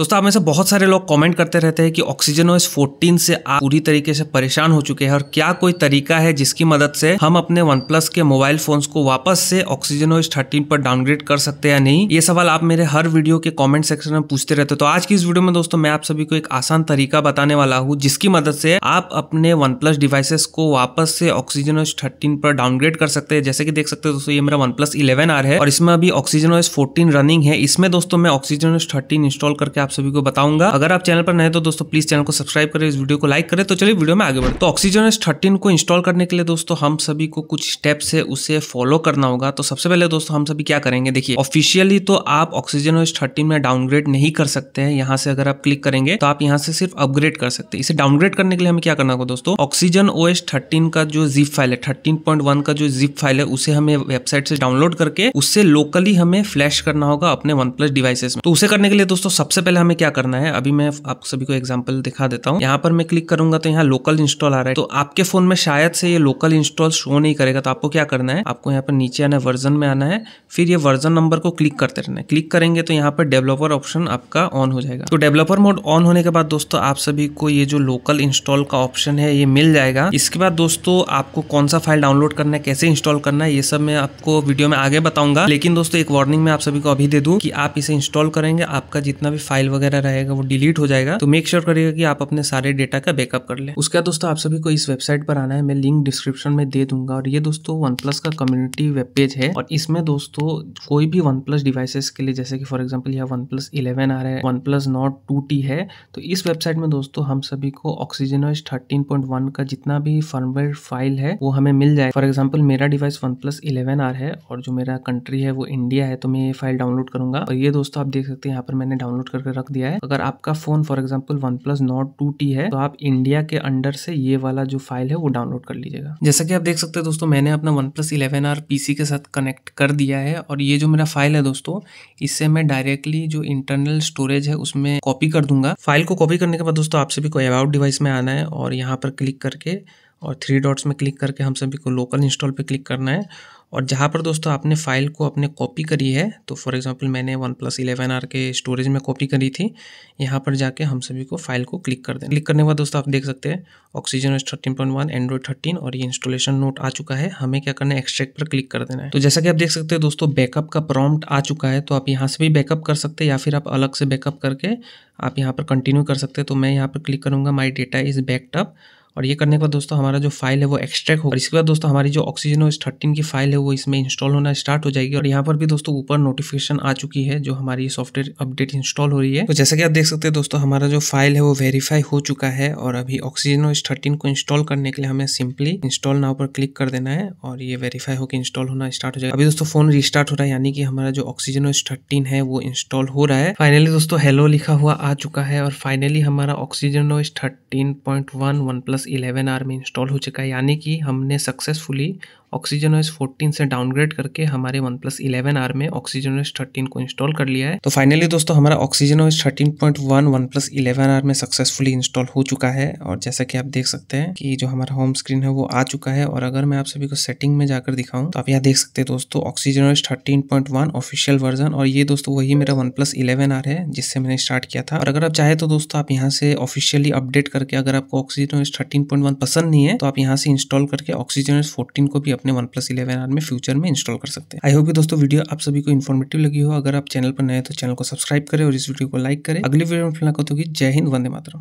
दोस्तों आप में से बहुत सारे लोग कमेंट करते रहते हैं कि ऑक्सीजन एस फोर्टीन से आप पूरी तरीके से परेशान हो चुके हैं और क्या कोई तरीका है जिसकी मदद से हम अपने वन प्लस के मोबाइल फोन्स को वापस से ऑक्सीजन एस थर्टीन पर डाउनग्रेड कर सकते हैं या नहीं ये सवाल आप मेरे हर वीडियो के कॉमेंट सेक्शन में पूछते रहते हो तो आज की इस वीडियो में दोस्तों मैं आप सभी को एक आसान तरीका बताने वाला हूँ जिसकी मदद से आप अपने वन प्लस डिवाइसेस को वापस से ऑक्सीजन एस थर्टीन पर डाउनग्रेड कर सकते हैं जैसे कि देख सकते हैं दोस्तों ये मेरा वन प्लस इलेवन आर है और इसमें अभी ऑक्सीजन एस फोर्टीन रनिंग है इसमें दोस्तों मैं एस थर्टीन इंस्टॉल करके आप आप सभी को बताऊंगा अगर आप चैनल पर नए तो दोस्तों प्लीज चैनल को सब्सक्राइब करें इस वीडियो को लाइक करें तो चलिए वीडियो में आगे बढ़े तो ऑक्सीजन एस थर्टीन को इंस्टॉल करने के लिए दोस्तों हम सभी को कुछ स्टेप्स है उसे फॉलो करना होगा तो सबसे पहले दोस्तों हम सभी क्या करेंगे देखिए ऑफिशियली तो आप ऑक्सीजन एस थर्टीन में डाउनग्रेड नहीं कर सकते हैं यहाँ से अगर आप क्लिक करेंगे तो आप यहाँ से सिर्फ अपग्रेड कर सकते हैं इसे डाउनग्रेड करने के लिए हमें क्या करना होगा दोस्तों ऑक्सीजन ओ एस थर्टीन का जो जिप फाइल है थर्टीन पॉइंट वन का जो जिप फाइल है उसे हमें वेबसाइट से डाउनलोड करके उससे लोकली हमें फ्लैश करना होगा अपने वन प्लस डिवाइसेस में तो उसे करने के लिए दोस्तों सबसे पहले हमें क्या करना है अभी मैं आप सभी को एग्जाम्पल दिखा देता हूँ यहाँ पर मैं क्लिक करूंगा तो यहाँ लोकल इंस्टॉल आ रहा है तो आपके फोन में शायद से ये लोकल इंस्टॉल शो नहीं करेगा तो आपको क्या करना है आपको यहाँ पर नीचे आना है वर्जन में आना है फिर ये वर्जन नंबर को क्लिक करते रहना है क्लिक करेंगे तो यहाँ पर डेवलपर ऑप्शन आपका ऑन हो जाएगा तो डेवलपर मोड ऑन होने के बाद दोस्तों आप सभी को ये जो लोकल इंस्टॉल का ऑप्शन है ये मिल जाएगा इसके बाद दोस्तों आपको कौन सा फाइल डाउनलोड करना है कैसे इंस्टॉल करना है ये सब मैं आपको वीडियो में आगे बताऊंगा लेकिन दोस्तों एक वार्निंग मैं आप सभी को अभी दे दूं कि आप इसे इंस्टॉल करेंगे आपका जितना भी फाइल फाइल वगैरह रहेगा वो डिलीट हो जाएगा तो मेक श्योर करेगा कि आप अपने सारे डेटा का बैकअप कर ले उसके बाद दोस्तों आप सभी को इस वेबसाइट पर आना है मैं लिंक डिस्क्रिप्शन में दे दूंगा और ये दोस्तों वन प्लस का कम्युनिटी वेब पेज है और इसमें दोस्तों कोई भी वन प्लस डिवाइसेस के लिए जैसे कि फॉर एग्जाम्पल यहाँ वन प्लस इलेवन आ रहा है OnePlus Nord two T है तो इस वेबसाइट में दोस्तों हम सभी को ऑक्सीजनोज थर्टीन पॉइंट वन का जितना भी फर्मवेयर फाइल है वो हमें मिल जाए फॉर एग्जाम्पल मेरा device OnePlus eleven R है और जो मेरा कंट्री है वो इंडिया है तो मैं ये फाइल डाउनलोड करूंगा और ये दोस्तों आप देख सकते हैं यहाँ पर मैंने डाउनलोड कर पे रख दिया है अगर आपका phone for example OnePlus Nord two T है तो आप इंडिया के अंडर से ये वाला जो फाइल है वो डाउनलोड कर लीजिएगा जैसा कि आप देख सकते हैं दोस्तों मैंने अपना OnePlus eleven R PC के साथ कनेक्ट कर दिया है और ये जो मेरा फाइल है दोस्तों इससे मैं डायरेक्टली जो इंटरनल स्टोरेज है उसमें कॉपी कर दूंगा फाइल को कॉपी करने के बाद दोस्तों आपसे भी कोई अबाउट डिवाइस में आना है और यहाँ पर क्लिक करके और थ्री डॉट्स में क्लिक करके हम सभी को लोकल इंस्टॉल पे क्लिक करना है और जहाँ पर दोस्तों आपने फाइल को अपने कॉपी करी है तो फॉर एग्जांपल मैंने वन प्लस इलेवन आर के स्टोरेज में कॉपी करी थी यहाँ पर जाके हम सभी को फाइल को क्लिक कर दें क्लिक करने के बाद दोस्तों आप देख सकते हैं Oxygen S thirteen point one Android thirteen और ये इंस्टॉलेशन नोट आ चुका है हमें क्या करना है एक्सट्रैक्ट पर क्लिक कर देना है तो जैसा कि आप देख सकते हैं दोस्तों बैकअप का प्रॉम्प्ट आ चुका है तो आप यहाँ से भी बैकअप कर सकते हैं या फिर आप अलग से बैकअप करके आप यहाँ पर कंटिन्यू कर सकते हैं तो मैं यहाँ पर क्लिक करूँगा माई डेटा इज़ बैकअप और ये करने के बाद दोस्तों हमारा जो फाइल है वो एक्सट्रैक्ट होगा इसके बाद दोस्तों हमारी जो ऑक्सीजन ओएस थर्टीन की फाइल है वो इसमें इंस्टॉल होना स्टार्ट हो जाएगी और यहाँ पर भी दोस्तों ऊपर नोटिफिकेशन आ चुकी है जो हमारी सॉफ्टवेयर अपडेट इंस्टॉल हो रही है तो जैसा कि आप देख सकते हैं दोस्तों हमारा जो फाइल है वो वेरीफाई हो चुका है और अभी ऑक्सीजन ओएस थर्टीन को इंस्टॉल करने के लिए हमें सिंपली इंस्टॉल नाव पर क्लिक कर देना है और ये वेरीफाई होकर इंस्टॉल होना स्टार्ट हो जाएगा अभी दोस्तों फोन रिस्टार्ट हो रहा है यानी कि हमारा जो ऑक्सीजन ओएस थर्टीन है वो इंस्टॉल हो रहा है फाइनली दोस्तों हेलो लिखा हुआ आ चुका है और फाइनली हमारा Oxygen OS thirteen point one OnePlus eleven R में इंस्टॉल हो चुका है यानी कि हमने सक्सेसफुली ऑक्सीजन ओएस 14 से डाउनग्रेड करके हमारे वन प्लस इलेवन आर में ओएस 13 को इंस्टॉल कर लिया है तो फाइनली दोस्तों हमारा Oxygen OS 13.1 OnePlus eleven R में सक्सेसफुली इंस्टॉल हो चुका है और जैसा कि आप देख सकते हैं कि जो हमारा होम स्क्रीन है वो आ चुका है और अगर मैं आप सभी को सेटिंग में जाकर दिखाऊं तो आप यहाँ देख सकते हैं दोस्तों Oxygen point one official version और ये दोस्तों वही मेरा वन प्लस इलेवन आर है जिससे मैंने स्टार्ट किया था और अगर आप चाहे तो दोस्तों आप यहाँ से ऑफिशियली अपडेट करके अगर आपको ओएस थर्टीन पसंद नहीं है तो आप यहाँ से इंस्टॉल करके ओएस फोर्टीन को भी अपने वन प्लस इलेवन आर में फ्यूचर में इंस्टॉल कर सकते हैं आई होप दोस्तों वीडियो आप सभी को इन्फॉर्मेटिव लगी हो अगर आप चैनल पर नए तो चैनल को सब्सक्राइब करें और इस वीडियो को लाइक करें अगली वीडियो में फिलहाल होगी जय हिंद वंदे मातरम